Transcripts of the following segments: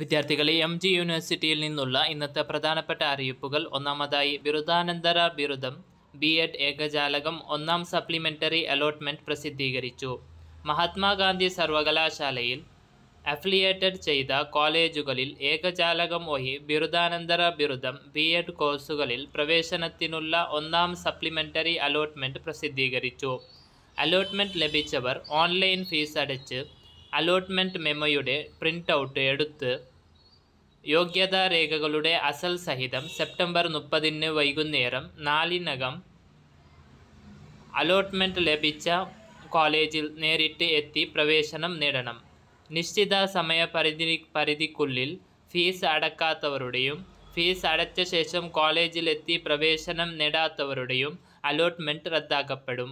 വിദ്യാർത്ഥികളെ M G യൂണിവേഴ്സിറ്റിയിൽ നിന്നുള്ള ഇന്നത്തെ പ്രധാനപ്പെട്ട അറിയിപ്പുകൾ ഒന്നാമതായി ബിരുദാനന്തര ബിരുദം ബി എഡ് ഏകജാലകം ഒന്നാം സപ്ലിമെൻ്ററി അലോട്ട്മെൻറ്റ് പ്രസിദ്ധീകരിച്ചു മഹാത്മാഗാന്ധി സർവകലാശാലയിൽ അഫിലിയേറ്റഡ് ചെയ്ത കോളേജുകളിൽ ഏകജാലകം ഒഹി ബിരുദാനന്തര ബിരുദം ബി എഡ് കോഴ്സുകളിൽ പ്രവേശനത്തിനുള്ള ഒന്നാം സപ്ലിമെൻ്ററി അലോട്ട്മെൻറ്റ് പ്രസിദ്ധീകരിച്ചു അലോട്ട്മെൻറ്റ് ലഭിച്ചവർ ഓൺലൈൻ ഫീസ് അടച്ച് അലോട്ട്മെൻറ്റ് മെമ്മോയുടെ പ്രിൻ്റ് ഔട്ട് എടുത്ത് യോഗ്യതാ രേഖകളുടെ അസൽ സഹിതം സെപ്റ്റംബർ മുപ്പതിന് വൈകുന്നേരം നാലിനകം അലോട്ട്മെൻറ്റ് ലഭിച്ച കോളേജിൽ നേരിട്ട് എത്തി പ്രവേശനം നേടണം നിശ്ചിത സമയപരിധി പരിധിക്കുള്ളിൽ ഫീസ് അടക്കാത്തവരുടെയും ഫീസ് അടച്ച ശേഷം കോളേജിലെത്തി പ്രവേശനം നേടാത്തവരുടെയും അലോട്ട്മെൻറ്റ് റദ്ദാക്കപ്പെടും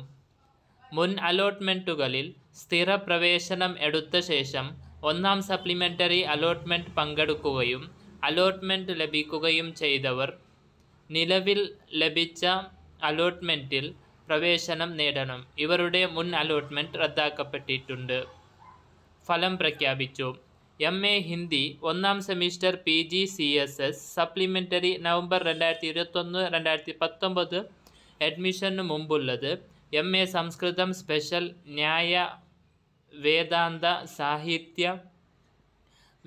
മുൻ അലോട്ട്മെൻറ്റുകളിൽ സ്ഥിരപ്രവേശനം പ്രവേശനം എടുത്ത ശേഷം ഒന്നാം സപ്ലിമെൻ്ററി അലോട്ട്മെൻറ്റ് പങ്കെടുക്കുകയും അലോട്ട്മെൻറ്റ് ലഭിക്കുകയും ചെയ്തവർ നിലവിൽ ലഭിച്ച അലോട്ട്മെൻറ്റിൽ പ്രവേശനം നേടണം ഇവരുടെ മുൻ അലോട്ട്മെൻറ്റ് റദ്ദാക്കപ്പെട്ടിട്ടുണ്ട് ഫലം പ്രഖ്യാപിച്ചു എം എ ഹിന്ദി ഒന്നാം semester P G C S S supplementary November രണ്ടായിരത്തി ഇരുപത്തൊന്ന് രണ്ടായിരത്തി പത്തൊമ്പത് അഡ്മിഷന് മുമ്പുള്ളത് എം എ സംസ്കൃതം സ്പെഷ്യൽ ന്യായ വേദാന്ത സാഹിത്യ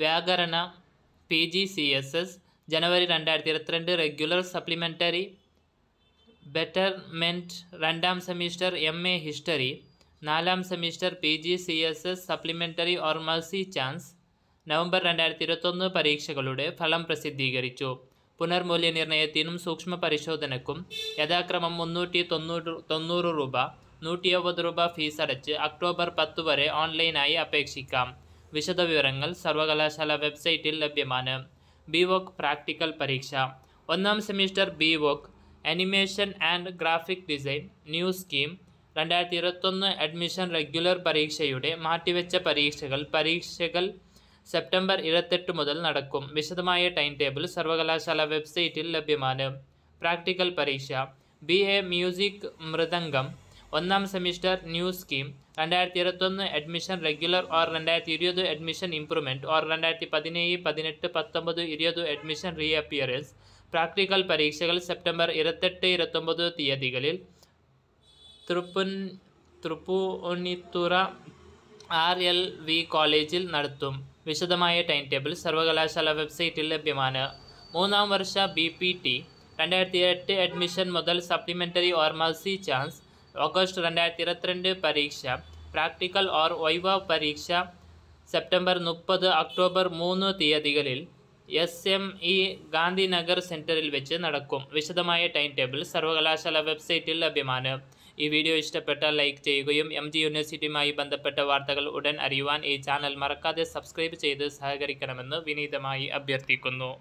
വ്യാകരണ P G C S S ജനുവരി രണ്ടായിരത്തി ഇരുപത്തിരണ്ട് റെഗുലർ സപ്ലിമെൻ്ററി ബെറ്റർമെൻറ്റ് രണ്ടാം സെമിസ്റ്റർ എം എ ഹിസ്റ്ററി നാലാം semester P G C S S supplementary or chance November രണ്ടായിരത്തി ഇരുപത്തൊന്ന് പരീക്ഷകളുടെ ഫലം പ്രസിദ്ധീകരിച്ചു പുനർമൂല്യനിർണ്ണയത്തിനും സൂക്ഷ്മ പരിശോധനയ്ക്കും യഥാക്രമം മുന്നൂറ്റി തൊണ്ണൂറ് തൊണ്ണൂറ് രൂപ നൂറ്റിയമ്പത് രൂപ ഫീസ് അടച്ച് ഒക്ടോബർ പത്ത് വരെ ഓൺലൈനായി അപേക്ഷിക്കാം വിശദവിവരങ്ങൾ സർവകലാശാല വെബ്സൈറ്റിൽ ലഭ്യമാണ് ബി വോക്ക് പ്രാക്ടിക്കൽ പരീക്ഷ ഒന്നാം semester B voc animation and graphic design new scheme രണ്ടായിരത്തി ഇരുപത്തൊന്ന് അഡ്മിഷൻ റെഗുലർ പരീക്ഷയുടെ മാറ്റിവെച്ച പരീക്ഷകൾ പരീക്ഷകൾ സെപ്റ്റംബർ ഇരുപത്തെട്ട് മുതൽ നടക്കും വിശദമായ ടൈം ടേബിൾ സർവകലാശാല വെബ്സൈറ്റിൽ ലഭ്യമാണ് പ്രാക്ടിക്കൽ പരീക്ഷ ബി എ മ്യൂസിക് മൃദംഗം ഒന്നാം സെമിസ്റ്റർ ന്യൂ സ്കീം രണ്ടായിരത്തി ഇരുപത്തൊന്ന് അഡ്മിഷൻ റെഗുലർ ഓർ രണ്ടായിരത്തി ഇരുപത് അഡ്മിഷൻ ഇംപ്രൂവ്മെൻറ്റ് ഓർ രണ്ടായിരത്തി പതിനേഴ് പതിനെട്ട് പത്തൊമ്പത് ഇരുപത് അഡ്മിഷൻ റീഅപ്പിയറൻസ് പ്രാക്ടിക്കൽ പരീക്ഷകൾ സെപ്റ്റംബർ ഇരുപത്തെട്ട് ഇരുപത്തൊമ്പത് തീയതികളിൽ തൃപ്പുൻ തൃപ്പൂണിത്തുറ ആർ എൽ വി കോളേജിൽ നടത്തും വിശദമായ ടൈം ടേബിൾ സർവകലാശാല വെബ്സൈറ്റിൽ ലഭ്യമാണ് മൂന്നാം വർഷ ബി പി ടി രണ്ടായിരത്തി എട്ട് അഡ്മിഷൻ മുതൽ supplementary or mercy chance August രണ്ടായിരത്തി ഇരുപത്തിരണ്ട് പരീക്ഷ പ്രാക്ടിക്കൽ ഓർ വൈവ പരീക്ഷ സെപ്റ്റംബർ മുപ്പത് ഒക്ടോബർ മൂന്ന് തീയതികളിൽ എസ് എം ഇ ഗാന്ധിനഗർ സെൻറ്ററിൽ വെച്ച് നടക്കും വിശദമായ ടൈം ടേബിൾ സർവകലാശാല വെബ്സൈറ്റിൽ ലഭ്യമാണ് ഈ വീഡിയോ ഇഷ്ടപ്പെട്ടാൽ ലൈക്ക് ചെയ്യുകയും എം ജി യൂണിവേഴ്സിറ്റിയുമായി ബന്ധപ്പെട്ട വാർത്തകൾ ഉടൻ അറിയുവാൻ ഈ ചാനൽ മറക്കാതെ സബ്സ്ക്രൈബ് ചെയ്ത് സഹകരിക്കണമെന്ന് വിനീതമായി അഭ്യർത്ഥിക്കുന്നു